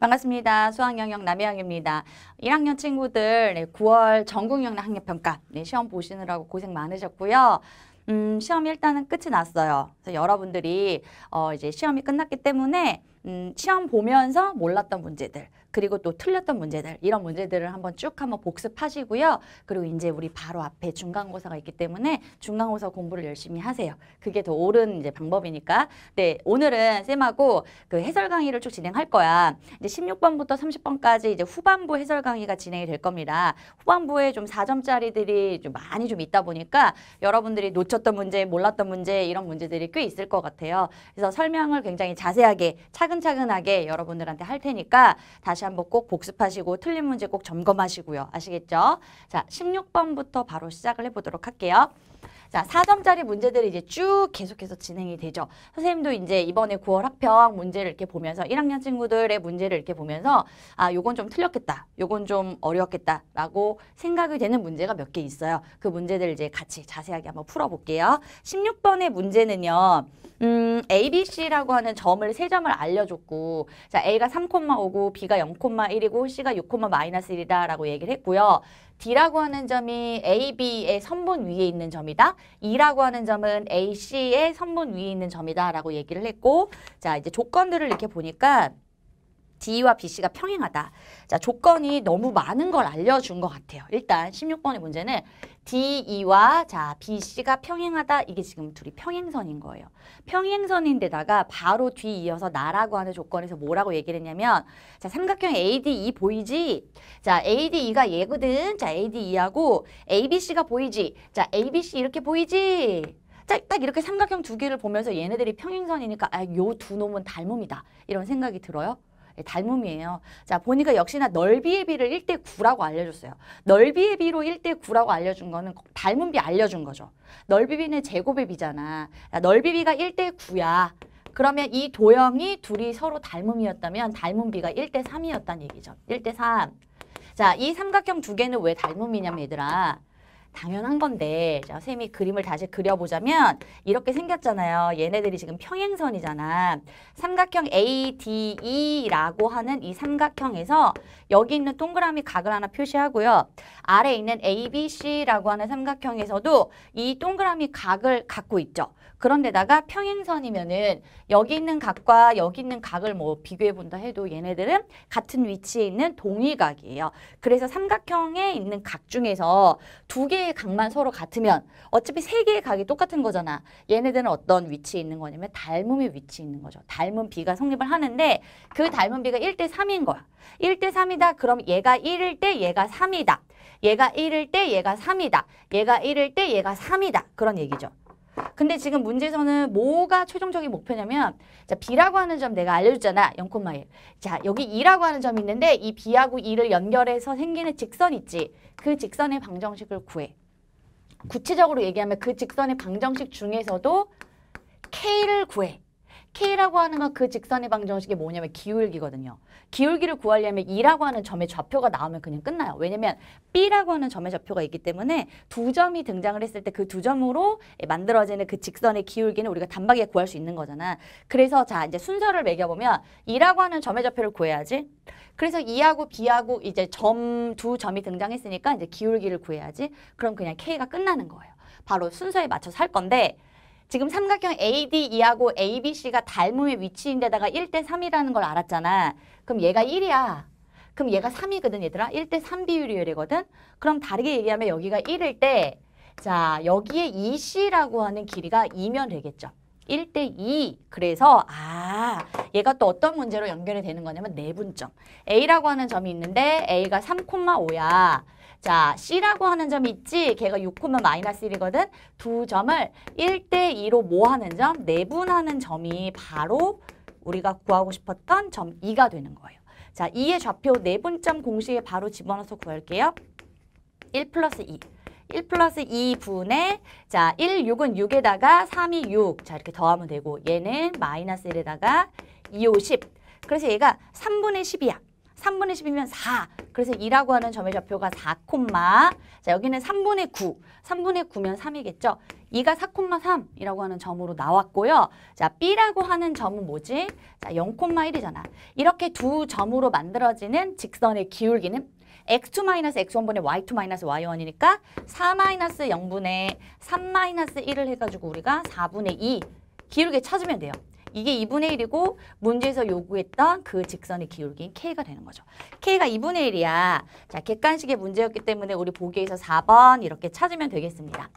반갑습니다. 수학영역 남해영입니다. 1학년 친구들 9월 전국영역 학력평가 시험 보시느라고 고생 많으셨고요. 음, 시험이 일단은 끝이 났어요. 그래서 여러분들이 어, 이제 시험이 끝났기 때문에 음, 시험 보면서 몰랐던 문제들 그리고 또 틀렸던 문제들 이런 문제들을 한번 쭉 한번 복습하시고요. 그리고 이제 우리 바로 앞에 중간고사가 있기 때문에 중간고사 공부를 열심히 하세요. 그게 더 옳은 이제 방법이니까. 네, 오늘은 쌤하고 그 해설 강의를 쭉 진행할 거야. 이제 16번부터 30번까지 이제 후반부 해설 강의가 진행이 될 겁니다. 후반부에 좀 4점짜리들이 좀 많이 좀 있다 보니까 여러분들이 놓쳤던 문제, 몰랐던 문제 이런 문제들이 꽤 있을 것 같아요. 그래서 설명을 굉장히 자세하게 차근 차근차근하게 여러분들한테 할 테니까 다시 한번 꼭 복습하시고 틀린 문제 꼭 점검하시고요. 아시겠죠? 자, 16번부터 바로 시작을 해보도록 할게요. 자, 4점짜리 문제들이 이제 쭉 계속해서 진행이 되죠. 선생님도 이제 이번에 9월 학평 문제를 이렇게 보면서 1학년 친구들의 문제를 이렇게 보면서 아, 요건 좀 틀렸겠다. 요건 좀 어려웠겠다라고 생각이 되는 문제가 몇 개 있어요. 그 문제들 이제 같이 자세하게 한번 풀어 볼게요. 16번의 문제는요. 음, A, B, C라고 하는 점을 세 점을 알려줬고 자 A가 3,5고 B가 0,1이고 C가 6,-1이다라고 얘기를 했고요. D라고 하는 점이 A, B의 선분 위에 있는 점이다. E라고 하는 점은 A, C의 선분 위에 있는 점이다라고 얘기를 했고 자 이제 조건들을 이렇게 보니까 D와 B씨가 평행하다. 자, 조건이 너무 많은 걸 알려준 것 같아요. 일단 16번의 문제는 D, E와 자 BC가 평행하다. 이게 지금 둘이 평행선인 거예요. 평행선인데다가 바로 뒤 이어서 나라고 하는 조건에서 뭐라고 얘기를 했냐면 자 삼각형 ADE 보이지? 자 ADE가 얘거든. 자 ADE하고 ABC가 보이지? 자 ABC 이렇게 보이지? 자, 딱 이렇게 삼각형 두 개를 보면서 얘네들이 평행선이니까 아, 요두 놈은 닮음이다. 이런 생각이 들어요. 닮음이에요. 예, 자, 보니까 역시나 넓이의 비를 1대 9라고 알려줬어요. 넓이의 비로 1대 9라고 알려준 거는 닮은 비 알려준 거죠. 넓이 비는 제곱의 비잖아. 넓이 비가 1대 9야. 그러면 이 도형이 둘이 서로 닮음이었다면 닮은 비가 1대 3이었다는 얘기죠. 1대 3. 자, 이 삼각형 두 개는 왜 닮음이냐면 얘들아. 당연한 건데 자, 쌤이 그림을 다시 그려보자면 이렇게 생겼잖아요. 얘네들이 지금 평행선이잖아. 삼각형 ADE라고 하는 이 삼각형에서 여기 있는 동그라미 각을 하나 표시하고요. 아래 있는 ABC라고 하는 삼각형에서도 이 동그라미 각을 갖고 있죠. 그런데다가 평행선이면은 여기 있는 각과 여기 있는 각을 뭐 비교해 본다 해도 얘네들은 같은 위치에 있는 동위각이에요 그래서 삼각형에 있는 각 중에서 두 개의 각만 서로 같으면 어차피 세 개의 각이 똑같은 거잖아. 얘네들은 어떤 위치에 있는 거냐면 닮음의 위치에 있는 거죠. 닮은 비가 성립을 하는데 그 닮은 비가 1대 3인 거야. 1대 3이다. 그럼 얘가 1일 때 얘가 3이다. 얘가 1일 때 얘가 3이다. 얘가 1일 때 얘가 3이다. 그런 얘기죠. 근데 지금 문제에서는 뭐가 최종적인 목표냐면 자 B라고 하는 점 내가 알려줬잖아. 0,1. 자 여기 2라고 하는 점이 있는데 이 B하고 2를 연결해서 생기는 직선 있지. 그 직선의 방정식을 구해. 구체적으로 얘기하면 그 직선의 방정식 중에서도 K를 구해. K라고 하는 건 그 직선의 방정식이 뭐냐면 기울기거든요. 기울기를 구하려면 2라고 하는 점의 좌표가 나오면 그냥 끝나요. 왜냐면 B라고 하는 점의 좌표가 있기 때문에 두 점이 등장을 했을 때 그 두 점으로 만들어지는 그 직선의 기울기는 우리가 단박에 구할 수 있는 거잖아. 그래서 자 이제 순서를 매겨보면 2라고 하는 점의 좌표를 구해야지. 그래서 2하고 B하고 이제 점 두 점이 등장했으니까 이제 기울기를 구해야지. 그럼 그냥 K가 끝나는 거예요. 바로 순서에 맞춰서 할 건데 지금 삼각형 ADE하고 ABC가 닮음의 위치인데다가 1대3이라는 걸 알았잖아. 그럼 얘가 1이야. 그럼 얘가 3이거든 얘들아. 1대3 비율이거든. 그럼 다르게 얘기하면 여기가 1일 때 자, 여기에 2C라고 하는 길이가 2면 되겠죠. 1대2. 그래서 아, 얘가 또 어떤 문제로 연결이 되는 거냐면 내분점. A라고 하는 점이 있는데 A가 3,5야. 자, C라고 하는 점이 있지. 걔가 6코면 마이너스 1이거든. 두 점을 1대 2로 뭐 하는 점? 내분하는 점이 바로 우리가 구하고 싶었던 점 2가 되는 거예요. 자, 2의 좌표 내분점 공식에 바로 집어넣어서 구할게요. 1 플러스 2. 1 플러스 2분의 자 1, 6은 6에다가 3이 6. 자 이렇게 더하면 되고 얘는 마이너스 1에다가 2, 5, 10. 그래서 얘가 3분의 10이야. 3분의 10이면 4. 그래서 2라고 하는 점의 좌표가 4, 콤마. 자, 여기는 3분의 9. 3분의 9면 3이겠죠? 2가 4, 콤마 3이라고 하는 점으로 나왔고요. 자, B라고 하는 점은 뭐지? 자, 0, 콤마 1이잖아. 이렇게 두 점으로 만들어지는 직선의 기울기는 x2 마이너스 x1분의 y2 마이너스 y1이니까 4 마이너스 0분의 3 마이너스 1을 해가지고 우리가 4분의 2 기울게 찾으면 돼요. 이게 2분의 1이고 문제에서 요구했던 그 직선의 기울기인 K가 되는 거죠. K가 2분의 1이야. 자, 객관식의 문제였기 때문에 우리 보기에서 4번 이렇게 찾으면 되겠습니다.